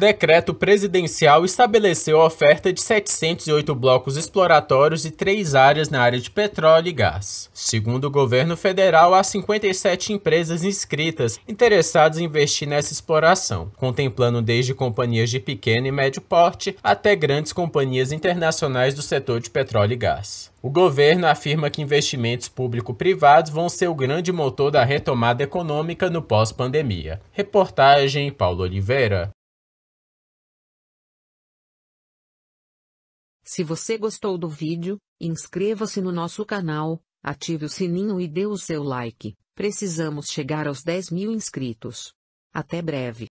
Decreto presidencial estabeleceu a oferta de 708 blocos exploratórios e três áreas na área de petróleo e gás. Segundo o governo federal, há 57 empresas inscritas interessadas em investir nessa exploração, contemplando desde companhias de pequeno e médio porte até grandes companhias internacionais do setor de petróleo e gás. O governo afirma que investimentos público-privados vão ser o grande motor da retomada econômica no pós-pandemia. Reportagem Paulo Oliveira. Se você gostou do vídeo, inscreva-se no nosso canal, ative o sininho e dê o seu like. Precisamos chegar aos 10 mil inscritos. Até breve.